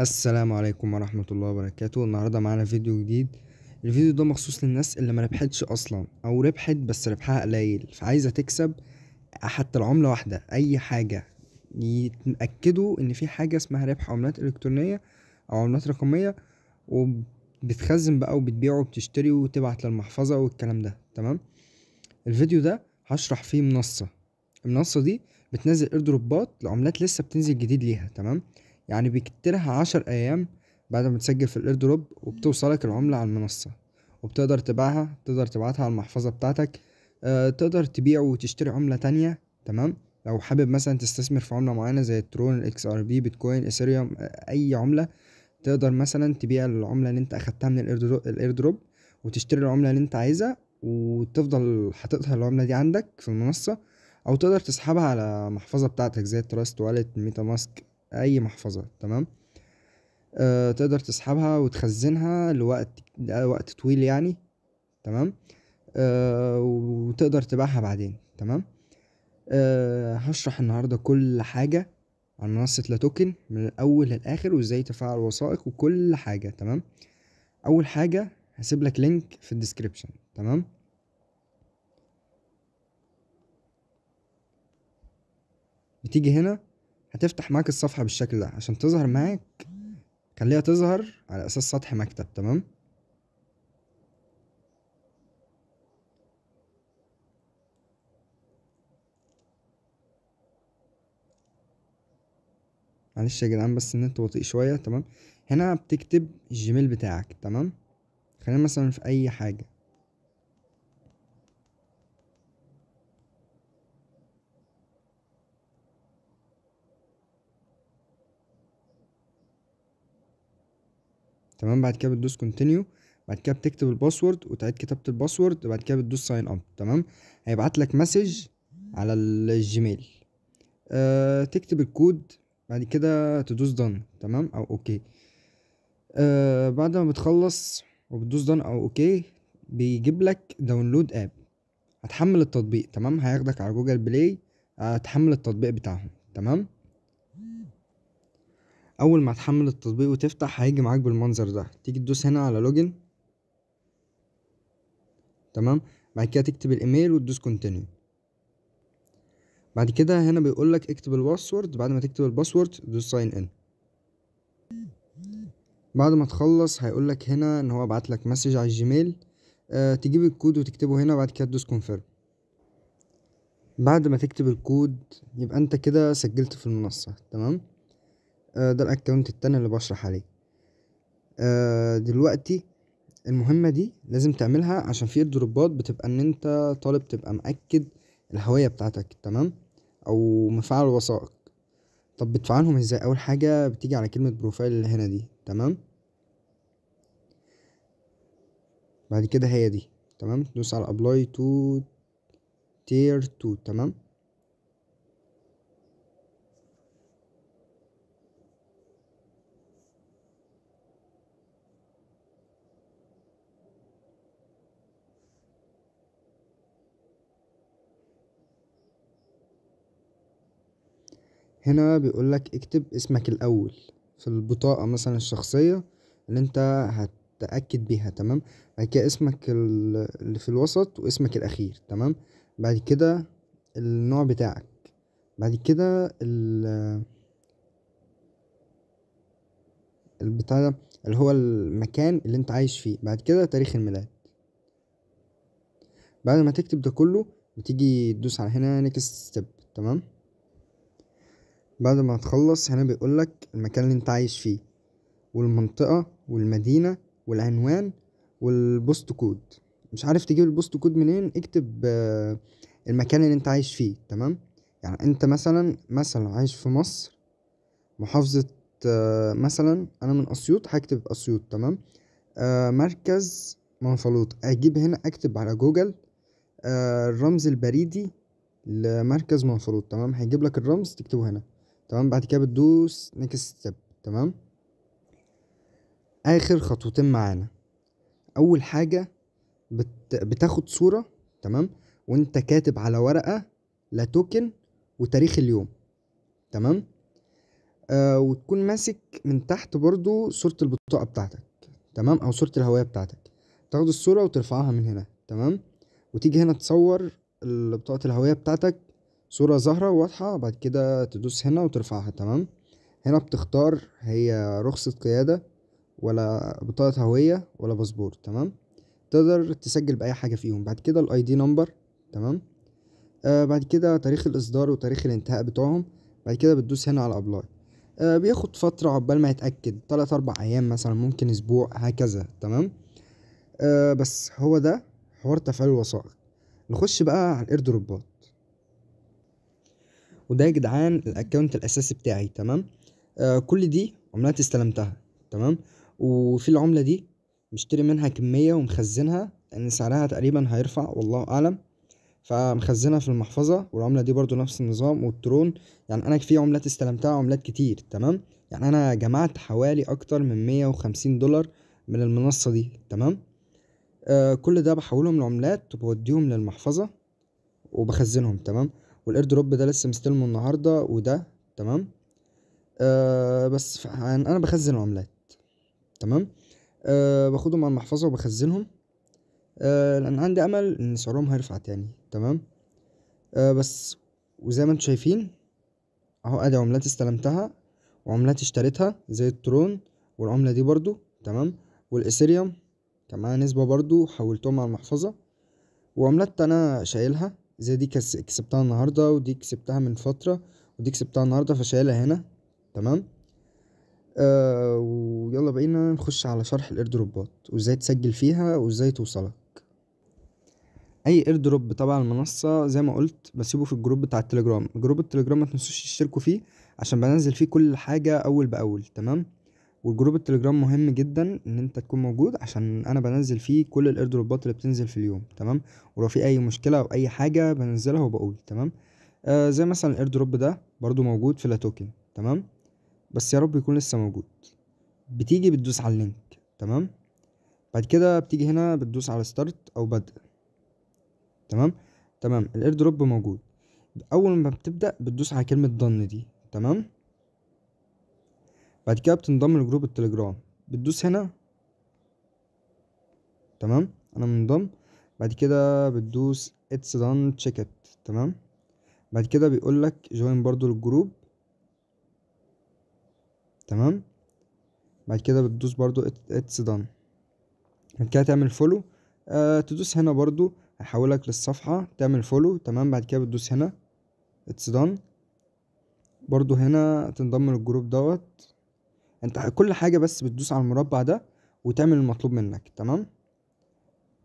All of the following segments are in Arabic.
السلام عليكم ورحمة الله وبركاته النهاردة معانا فيديو جديد الفيديو ده مخصوص للناس اللي ما ربحتش اصلا او ربحت بس ربحها قليل فعايزة تكسب حتى العملة واحدة اي حاجة يتأكدوا ان في حاجة اسمها ربح عملات الكترونية او عملات رقمية وبتخزن بقى وبتبيع وبتشتري وتبعت للمحفظة والكلام ده تمام الفيديو ده هشرح فيه منصة المنصة دي بتنزل ايردروبات لعملات لسه بتنزل جديد ليها تمام يعني بيكترها عشر أيام بعد ما تسجل في الاير دروب وبتوصلك العملة على المنصة وبتقدر تبيعها تقدر تبعتها على المحفظة بتاعتك أه تقدر تبيع وتشتري عملة تانية تمام لو حابب مثلا تستثمر في عملة معينة زي الترون الاكس ار بي بيتكوين اثيريوم آه، اي عملة تقدر مثلا تبيع العملة اللي انت اخدتها من الاير دروب وتشتري العملة اللي انت عايزها وتفضل حاططها العملة دي عندك في المنصة او تقدر تسحبها على محفظة بتاعتك زي التراست والت ميتا ماسك اي محفظة تمام أه تقدر تسحبها وتخزنها لوقت وقت طويل يعني تمام أه وتقدر تبيعها بعدين تمام أه هشرح النهارده كل حاجة عن منصة لا توكن من الأول للآخر وازاي تفعل وثائق وكل حاجة تمام أول حاجة هسيب لك لينك في الديسكريبشن تمام بتيجي هنا هتفتح معاك الصفحة بالشكل ده عشان تظهر معاك خليها تظهر على أساس سطح مكتب تمام معلش يا جدعان بس النت بطيء شوية تمام هنا بتكتب الجيميل بتاعك تمام خلينا مثلا في أي حاجة تمام بعد كده بتدوس كونتينيو بعد كده بتكتب الباسورد وتعيد كتابه الباسورد وبعد كده بتدوس ساين اب تمام هيبعت لك مسج على الجيميل أه تكتب الكود بعد كده تدوس دن تمام او اوكي أه بعد ما بتخلص وبتدوس دن او اوكي بيجيب لك داونلود اب هتحمل التطبيق تمام هياخدك على جوجل بلاي هتحمل التطبيق بتاعهم تمام اول ما تحمل التطبيق وتفتح هيجي معاك بالمنظر ده تيجي تدوس هنا على لوجن تمام بعد كده تكتب الايميل وتدوس كونتينيو بعد كده هنا بيقول لك اكتب الباسورد بعد ما تكتب الباسورد دوس ساين ان بعد ما تخلص هيقول لك هنا ان هو بعت لك مسج على الجيميل أه تجيب الكود وتكتبه هنا بعد كده تدوس كونفيرم بعد ما تكتب الكود يبقى انت كده سجلت في المنصة تمام آه، ده الاكونت التاني اللي بشرح عليه آه، دلوقتي المهمة دي لازم تعملها عشان في دروبات بتبقى ان انت طالب تبقى مأكد الهوية بتاعتك تمام او مفعل وثائق طب بتفعلهم ازاي اول حاجة بتيجي على كلمة بروفايل اللي هنا دي تمام بعد كده هي دي تمام تدوس على ابلاي تو تير تو تمام هنا بيقولك اكتب اسمك الأول في البطاقة مثلا الشخصية اللي انت هتأكد بيها تمام بعد كده اسمك ال- اللي في الوسط واسمك الأخير تمام بعد كده النوع بتاعك بعد كده ال البتاع ده اللي هو المكان اللي انت عايش فيه بعد كده تاريخ الميلاد بعد ما تكتب ده كله بتيجي تدوس على هنا نيكست ستيب تمام بعد ما تخلص هنا بيقولك المكان اللي انت عايش فيه والمنطقة والمدينة والعنوان والبوست كود مش عارف تجيب البوست كود منين اكتب آه، المكان اللي انت عايش فيه تمام يعني انت مثلا مثلا عايش في مصر محافظة آه، مثلا انا من اسيوط هكتب اسيوط تمام آه، مركز منفلوط اجيب هنا اكتب على جوجل الرمز البريدي لمركز منفلوط تمام هيجيب لك الرمز تكتبه هنا تمام بعد كده بتدوس نيكست ستيب تمام اخر خطوتين معانا اول حاجه بت... بتاخد صوره تمام وانت كاتب على ورقه لا توكن وتاريخ اليوم تمام آه وتكون ماسك من تحت برضو صوره البطاقه بتاعتك تمام او صوره الهويه بتاعتك تاخد الصوره وترفعها من هنا تمام وتيجي هنا تصور بطاقه الهويه بتاعتك صورة ظاهرة واضحة بعد كده تدوس هنا وترفعها تمام هنا بتختار هي رخصة قيادة ولا بطاقة هوية ولا باسبور تمام تقدر تسجل بأي حاجة فيهم بعد كده الاي دي نمبر تمام آه بعد كده تاريخ الإصدار وتاريخ الانتهاء بتوعهم بعد كده بتدوس هنا على أبلاي آه بياخد فترة عقبال ما يتأكد تلات أربع أيام مثلا ممكن أسبوع هكذا تمام آه بس هو ده حوار تفعيل الوثائق نخش بقى على الإيردروبات وده يا جدعان الاكونت الاساسي بتاعي تمام آه كل دي عملات استلمتها تمام وفي العملة دي مشتري منها كمية ومخزنها لأن سعرها تقريبا هيرفع والله أعلم فمخزنها في المحفظة والعملة دي برضو نفس النظام والترون يعني أنا في عملات استلمتها عملات كتير تمام يعني أنا جمعت حوالي أكتر من مية وخمسين دولار من المنصة دي تمام آه كل ده بحولهم لعملات وبوديهم للمحفظة وبخزنهم تمام والاير دروب ده لسه مستلمه النهارده وده تمام آه بس يعني انا بخزن العملات تمام آه باخدهم على المحفظه وبخزنهم آه لان عندي امل ان سعرهم هيرفع تاني تمام آه بس وزي ما انتم شايفين اهو ادي عملات استلمتها وعملات اشتريتها زي الترون والعمله دي برضو تمام والاثيريوم كان معاها نسبه برضو حولتهم على المحفظه وعملات انا شايلها زي دي كسبتها النهاردة ودي كسبتها من فترة ودي كسبتها النهاردة فشايلها هنا تمام آه ويلا بقينا نخش على شرح الايردروبات وازاي تسجل فيها وازاي توصلك اي ايردروب تبع المنصه زي ما قلت بسيبه في الجروب بتاع التليجرام جروب التليجرام ما تنسوش تشتركوا فيه عشان بنزل فيه كل حاجه اول باول تمام والجروب التليجرام مهم جدا ان انت تكون موجود عشان انا بنزل فيه كل الايردروبات اللي بتنزل في اليوم تمام ولو في اي مشكله او اي حاجه بنزلها وبقول تمام آه زي مثلا الايردروب ده برضو موجود في لا توكن تمام بس يا رب يكون لسه موجود بتيجي بتدوس على اللينك تمام بعد كده بتيجي هنا بتدوس على ستارت او بدء تمام تمام الايردروب موجود اول ما بتبدا بتدوس على كلمه ضن دي تمام بعد كده بتنضم لجروب التليجرام بتدوس هنا تمام انا منضم بعد كده بتدوس اتس دان تشيك ات تمام بعد كده بيقول لك جوين برضو للجروب تمام بعد كده بتدوس برضو اتس دان بعد كده تعمل فولو آه تدوس هنا برضو هحولك للصفحة تعمل فولو تمام بعد كده بتدوس هنا اتس دان برضو هنا تنضم للجروب دوت انت كل حاجة بس بتدوس على المربع ده وتعمل المطلوب منك تمام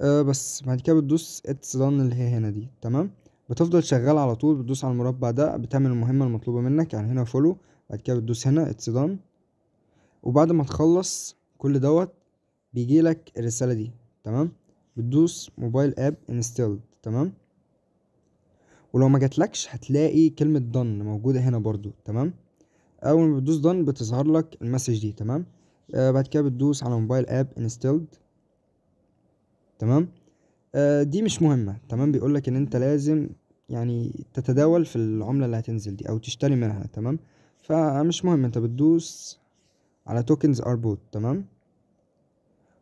آه بس بعد كده بتدوس اتس دان اللي هي هنا دي تمام بتفضل شغال على طول بتدوس على المربع ده بتعمل المهمة المطلوبة منك يعني هنا فولو بعد كده بتدوس هنا اتس دان وبعد ما تخلص كل دوت بيجيلك الرسالة دي تمام بتدوس موبايل اب انستلد تمام ولو ما جاتلكش هتلاقي كلمة دن موجودة هنا برضو تمام اول ما بتدوس دون بتظهر لك المسج دي تمام آه بعد كده بتدوس على موبايل اب انستلد تمام آه دي مش مهمه تمام بيقول لك ان انت لازم يعني تتداول في العمله اللي هتنزل دي او تشتري منها تمام فمش مهم انت بتدوس على توكنز اربوت تمام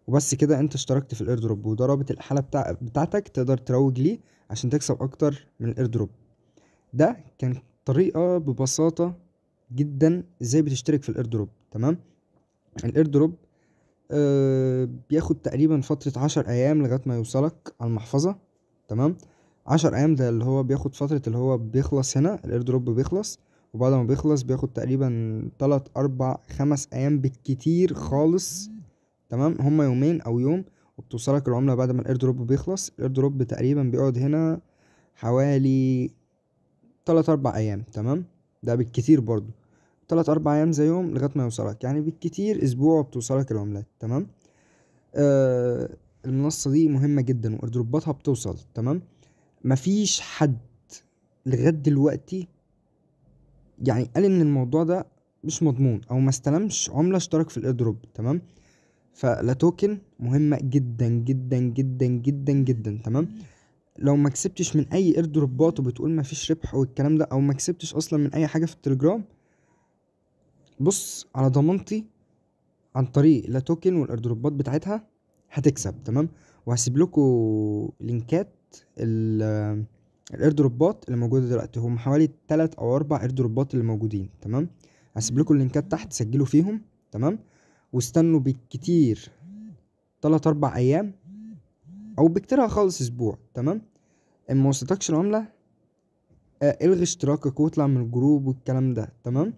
وبس كده انت اشتركت في الايردروب وده رابط الحاله بتاع بتاعتك تقدر تروج ليه عشان تكسب اكتر من الايردروب ده كان طريقه ببساطه جدا ازاي بتشترك في الاير دروب تمام الاير دروب آه بياخد تقريبا فترة عشر ايام لغاية ما يوصلك على المحفظة تمام عشر ايام ده اللي هو بياخد فترة اللي هو بيخلص هنا الاير دروب بيخلص وبعد ما بيخلص بياخد تقريبا تلات اربع خمس ايام بالكتير خالص تمام هما يومين او يوم وبتوصلك العملة بعد ما الاير دروب بيخلص الاير دروب تقريبا بيقعد هنا حوالي تلات اربع ايام تمام ده بالكتير برضو تلات أربع أيام زيهم لغاية ما يوصلك يعني بالكتير أسبوع بتوصلك العملات تمام آه المنصة دي مهمة جدا وإردروباتها بتوصل تمام مفيش حد لغاية دلوقتي يعني قال إن الموضوع ده مش مضمون أو ما استلمش عملة اشترك في الإدروب تمام فلا توكن مهمة جدا جدا جدا جدا جدا تمام لو ما كسبتش من اي ايردروبات وبتقول ما فيش ربح والكلام ده او ما كسبتش اصلا من اي حاجه في التليجرام بص على ضمانتي عن طريق لا توكن والاردروبات بتاعتها هتكسب تمام وهسيب لكم لينكات الاردروبات اللي موجوده دلوقتي هم حوالي 3 او 4 اردروبات اللي موجودين تمام هسيب لكم اللينكات تحت سجلوا فيهم تمام واستنوا بالكتير 3 4 ايام او بكترها خالص اسبوع تمام اما وصلتكش العمله آه، الغي اشتراكك واطلع من الجروب والكلام ده تمام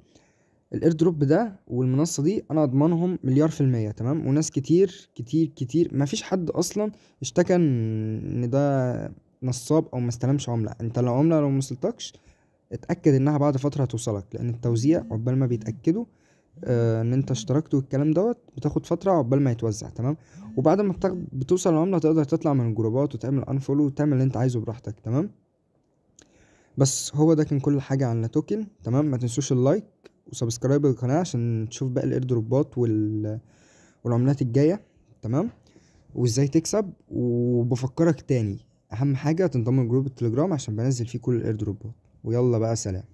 الاير دروب ده والمنصه دي انا اضمنهم مليار في المية تمام وناس كتير كتير كتير مفيش حد اصلا اشتكى ان ده نصاب او ما استلمش عمله انت لو عمله لو موصلتكش اتاكد انها بعد فتره هتوصلك لان التوزيع عقبال ما بيتاكدوا آه ان انت اشتركت والكلام دوت بتاخد فتره عقبال ما يتوزع تمام وبعد ما بتاخد بتوصل العمله تقدر تطلع من الجروبات وتعمل انفولو وتعمل اللي انت عايزه براحتك تمام بس هو ده كان كل حاجه عن لا توكن تمام ما تنسوش اللايك وسبسكرايب للقناة عشان تشوف باقي الايردروبات وال... والعملات الجاية تمام وازاي تكسب وبفكرك تاني اهم حاجة تنضم لجروب التليجرام عشان بنزل فيه كل الايردروبات ويلا بقى سلام